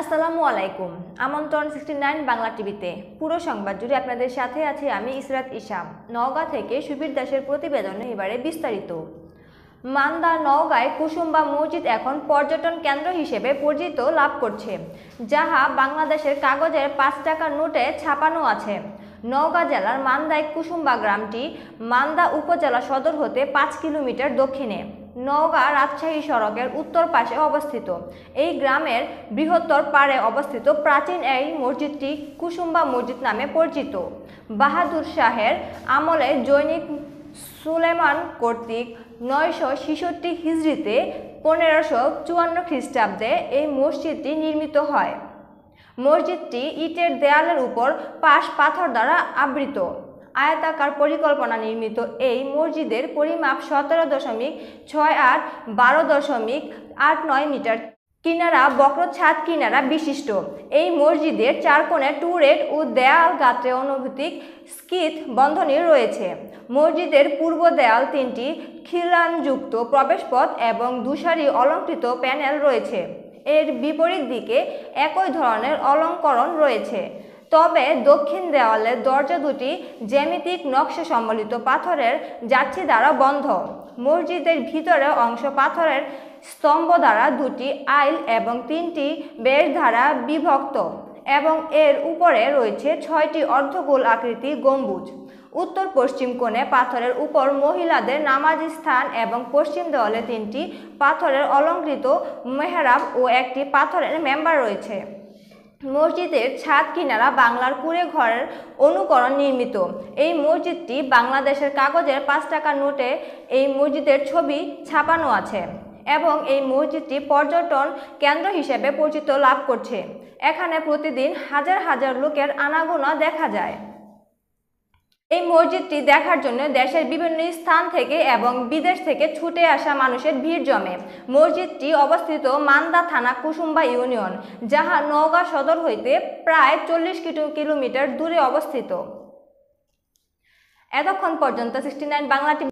আসসালামু আলাইকুম আমন্ত্রণ সিক্সটি নাইন বাংলা টিভিতে পুরো সংবাদ জুড়ে আপনাদের সাথে আছে আমি ইসরাত ইসাম নওগাঁ থেকে সুবীর দাসের প্রতিবেদন এবারে বিস্তারিত মান্দা নওগাঁয় কুসুম্বা মসজিদ এখন পর্যটন কেন্দ্র হিসেবে পরিচিত লাভ করছে যাহা বাংলাদেশের কাগজের পাঁচ টাকার নোটে ছাপানো আছে নওগাঁ জেলার মান্দায় কুসুম্বা গ্রামটি মান্দা উপজেলা সদর হতে পাঁচ কিলোমিটার দক্ষিণে নওগাঁ রাজশাহী সড়কের উত্তর পাশে অবস্থিত এই গ্রামের বৃহত্তর পাড়ে অবস্থিত প্রাচীন এই মসজিদটি কুসুম্বা মসজিদ নামে পরিচিত বাহাদুর শাহের আমলে জৈনিক সুলেমান কর্তৃক নয়শো ছিষট্টি হিজড়িতে পনেরোশো চুয়ান্ন খ্রিস্টাব্দে এই মসজিদটি নির্মিত হয় মসজিদটি ইটের দেয়ালের উপর পাশ পাথর দ্বারা আবৃত আয়তাকার পরিকল্পনা নির্মিত এই মসজিদের পরিমাপ সতেরো দশমিক ছয় আট বারো দশমিক আট নয় মিটার কিনারা বক্র ছাদ কিনারা বিশিষ্ট এই মসজিদের চারকোণে টুরেট ও দেয়াল গাত্রে অনুভূতিক স্কিথ বন্ধনী রয়েছে মসজিদের পূর্ব দেয়াল তিনটি খিলানযুক্ত প্রবেশপথ এবং দুসারি অলঙ্কৃত প্যানেল রয়েছে এর বিপরীত দিকে একই ধরনের অলঙ্করণ রয়েছে তবে দক্ষিণ দেওয়ালের দরজা দুটি জ্যামিতিক নকশা সম্বলিত পাথরের যাচ্ছি দ্বারা বন্ধ মসজিদের ভিতরে অংশ পাথরের স্তম্ভ দ্বারা দুটি আইল এবং তিনটি বেশ দ্বারা বিভক্ত এবং এর উপরে রয়েছে ছয়টি অর্ধগোল আকৃতি গম্বুজ উত্তর পশ্চিম কোণে পাথরের উপর মহিলাদের নামাজ স্থান এবং পশ্চিম দেওয়ালে তিনটি পাথরের অলঙ্কৃত মেহরাব ও একটি পাথরের মেম্বার রয়েছে মসজিদের ছাদ কিনারা বাংলার কুড়ে ঘরের অনুকরণ নির্মিত এই মসজিদটি বাংলাদেশের কাগজের পাঁচ টাকা নোটে এই মসজিদের ছবি ছাপানো আছে এবং এই মসজিদটি পর্যটন কেন্দ্র হিসেবে পরিচিত লাভ করছে এখানে প্রতিদিন হাজার হাজার লোকের আনাগোনা দেখা যায় এই মসজিদটি দেখার জন্য দেশের বিভিন্ন স্থান থেকে এবং বিদেশ থেকে ছুটে আসা মানুষের ভিড় জমে মসজিদটি অবস্থিত মান্দা থানা কুসুম্বা ইউনিয়ন যাহা নওগাঁ সদর হইতে প্রায় চল্লিশ কিলোমিটার দূরে অবস্থিত এতক্ষণ পর্যন্ত সিক্সটি নাইন বাংলা